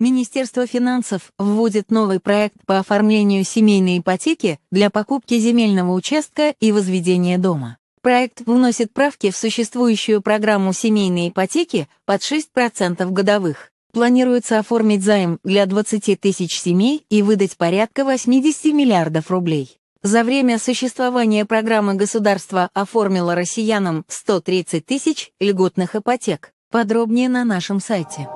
Министерство финансов вводит новый проект по оформлению семейной ипотеки для покупки земельного участка и возведения дома. Проект вносит правки в существующую программу семейной ипотеки под 6% годовых. Планируется оформить займ для 20 тысяч семей и выдать порядка 80 миллиардов рублей. За время существования программы государство оформило россиянам 130 тысяч льготных ипотек. Подробнее на нашем сайте.